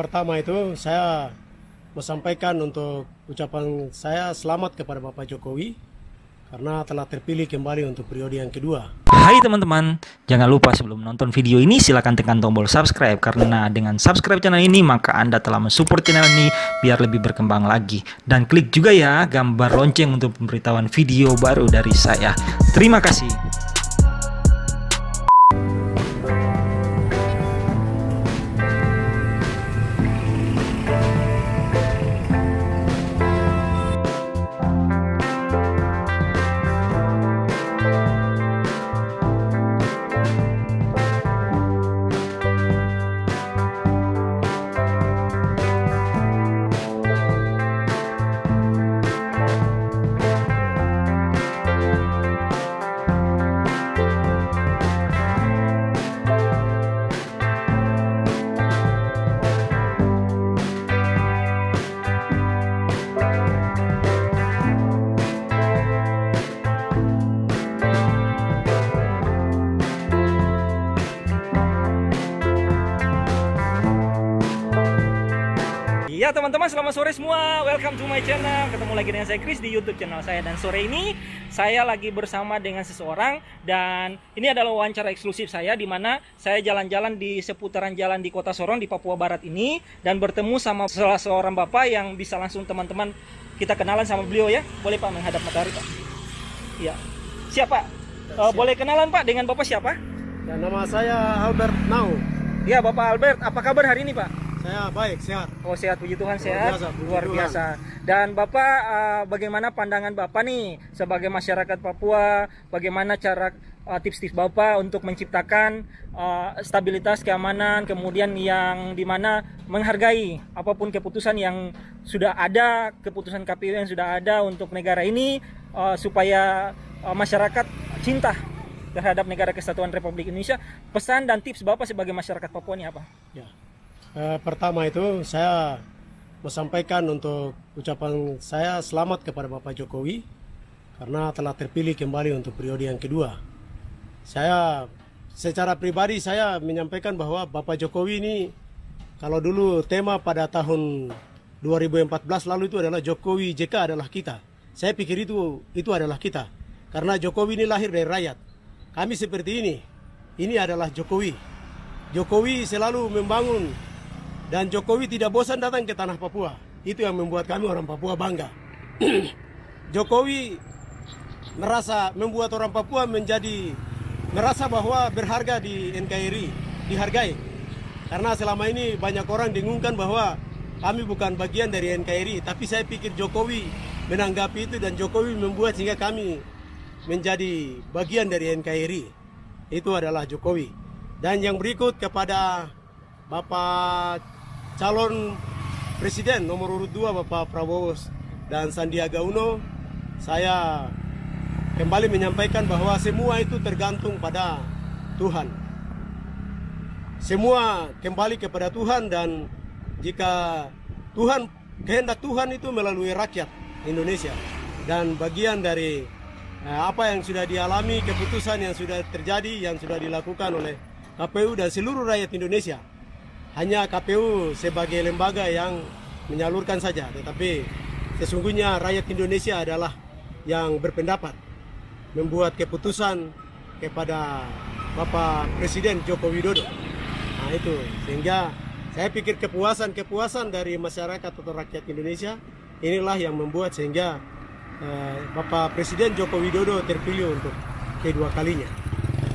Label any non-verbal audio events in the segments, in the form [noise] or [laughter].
pertama itu saya mau sampaikan untuk ucapan saya selamat kepada Bapak Jokowi karena telah terpilih kembali untuk periode yang kedua. Hai teman-teman, jangan lupa sebelum nonton video ini silahkan tekan tombol subscribe karena dengan subscribe channel ini maka Anda telah mensupport channel ini biar lebih berkembang lagi. Dan klik juga ya gambar lonceng untuk pemberitahuan video baru dari saya. Terima kasih. sehat iya, teman-teman selamat sore semua Welcome to my channel Ketemu lagi dengan saya Chris di youtube channel saya Dan sore ini saya lagi bersama dengan seseorang Dan ini adalah wawancara eksklusif saya Dimana saya jalan-jalan di seputaran jalan di kota Sorong di Papua Barat ini Dan bertemu sama salah seorang bapak yang bisa langsung teman-teman kita kenalan sama beliau ya Boleh Pak menghadap matahari Pak Ya Siapa? Uh, boleh kenalan Pak dengan Bapak siapa? Ya, nama saya Albert Nau Ya Bapak Albert apa kabar hari ini Pak? Saya baik, sehat. Oh sehat, puji Tuhan sehat. Luar biasa. Luar biasa. Dan Bapak, uh, bagaimana pandangan Bapak nih sebagai masyarakat Papua? Bagaimana cara eh, tips-tips uh, Bapak untuk menciptakan uh, stabilitas keamanan, kemudian yang dimana menghargai apapun keputusan yang sudah ada, keputusan KPU yang sudah ada untuk negara ini uh, supaya uh, masyarakat cinta terhadap negara kesatuan Republik Indonesia. Pesan dan tips Bapak sebagai masyarakat Papua ini apa? Ya eh, pertama itu saya mau sampaikan untuk ucapan saya selamat kepada Bapak Jokowi karena telah terpilih kembali untuk periode yang kedua. Saya secara pribadi saya menyampaikan bahwa Bapak Jokowi ini kalau dulu tema pada tahun 2014 lalu itu adalah Jokowi JK adalah kita. Saya pikir itu itu adalah kita. Karena Jokowi ini lahir dari rakyat. Kami seperti ini. Ini adalah Jokowi. Jokowi selalu membangun dan Jokowi tidak bosan datang ke tanah Papua. Itu yang membuat kami orang Papua bangga. [clears throat] Jokowi merasa membuat orang Papua menjadi merasa bahwa berharga di NKRI, dihargai. Karena selama ini banyak orang dengungkan bahwa kami bukan bagian dari NKRI, tapi saya pikir Jokowi menanggapi itu dan Jokowi membuat sehingga kami menjadi bagian dari NKRI. Itu adalah Jokowi. Dan yang berikut kepada Bapak calon presiden nomor urut dua Bapak Prabowo dan Sandiaga Uno, saya kembali menyampaikan bahwa semua itu tergantung pada Tuhan. Semua kembali kepada Tuhan dan jika Tuhan kehendak Tuhan itu melalui rakyat Indonesia dan bagian dari eh, apa yang sudah dialami, keputusan yang sudah terjadi, yang sudah dilakukan oleh KPU dan seluruh rakyat Indonesia hanya KPU sebagai lembaga yang menyalurkan saja, tetapi sesungguhnya rakyat Indonesia adalah yang berpendapat membuat keputusan kepada Bapak Presiden Joko Widodo. Nah itu, sehingga saya pikir kepuasan-kepuasan dari masyarakat atau rakyat Indonesia inilah yang membuat sehingga eh, Bapak Presiden Joko Widodo terpilih untuk kedua kalinya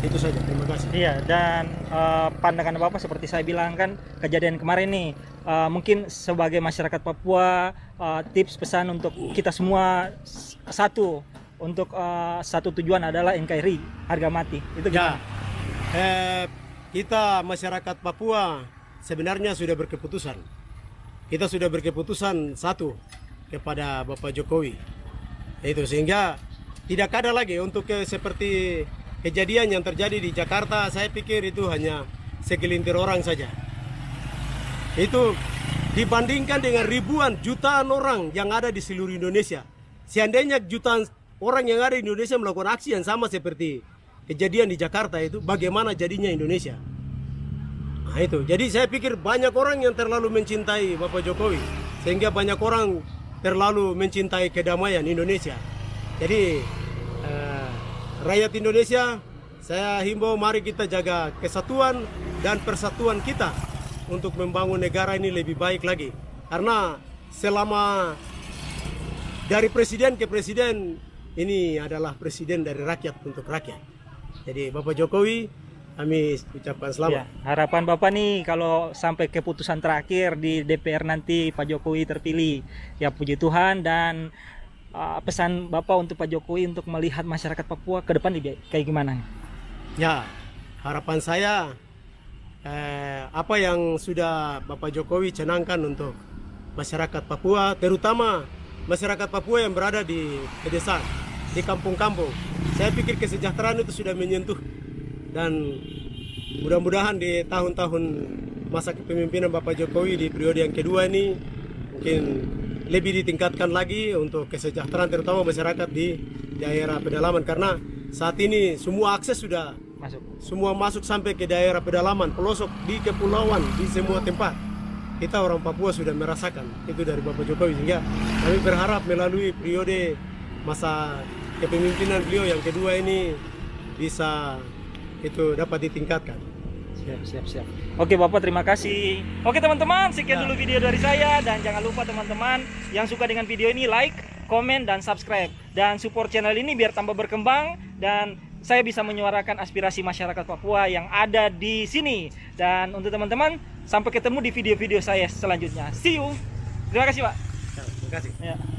itu saja terima kasih iya dan uh, pandangan bapak seperti saya bilang kan kejadian kemarin nih uh, mungkin sebagai masyarakat Papua uh, tips pesan untuk kita semua satu untuk uh, satu tujuan adalah NKRI harga mati itu ya eh, kita masyarakat Papua sebenarnya sudah berkeputusan kita sudah berkeputusan satu kepada Bapak Jokowi itu sehingga tidak ada lagi untuk seperti kejadian yang terjadi di Jakarta saya pikir itu hanya segelintir orang saja itu dibandingkan dengan ribuan jutaan orang yang ada di seluruh Indonesia seandainya jutaan orang yang ada di Indonesia melakukan aksi yang sama seperti kejadian di Jakarta itu bagaimana jadinya Indonesia nah itu jadi saya pikir banyak orang yang terlalu mencintai Bapak Jokowi sehingga banyak orang terlalu mencintai kedamaian Indonesia jadi rakyat Indonesia, saya himbau mari kita jaga kesatuan dan persatuan kita untuk membangun negara ini lebih baik lagi. Karena selama dari presiden ke presiden ini adalah presiden dari rakyat untuk rakyat. Jadi Bapak Jokowi kami ucapkan selamat. Ya, harapan Bapak nih kalau sampai keputusan terakhir di DPR nanti Pak Jokowi terpilih. Ya puji Tuhan dan uh, pesan Bapak untuk Pak Jokowi untuk melihat masyarakat Papua ke depan kayak gimana? Ya, harapan saya eh, apa yang sudah Bapak Jokowi canangkan untuk masyarakat Papua, terutama masyarakat Papua yang berada di pedesaan, di kampung-kampung. Saya pikir kesejahteraan itu sudah menyentuh dan mudah-mudahan di tahun-tahun masa kepemimpinan Bapak Jokowi di periode yang kedua ini mungkin lebih ditingkatkan lagi untuk kesejahteraan terutama masyarakat di daerah pedalaman karena saat ini semua akses sudah masuk semua masuk sampai ke daerah pedalaman pelosok di kepulauan di semua tempat kita orang Papua sudah merasakan itu dari Bapak Jokowi sehingga kami berharap melalui periode masa kepemimpinan beliau yang kedua ini bisa itu dapat ditingkatkan siap siap siap oke bapak terima kasih oke teman-teman sekian dulu video dari saya dan jangan lupa teman-teman yang suka dengan video ini like komen dan subscribe dan support channel ini biar tambah berkembang dan saya bisa menyuarakan aspirasi masyarakat Papua yang ada di sini dan untuk teman-teman sampai ketemu di video-video saya selanjutnya see you terima kasih pak ya, terima kasih ya.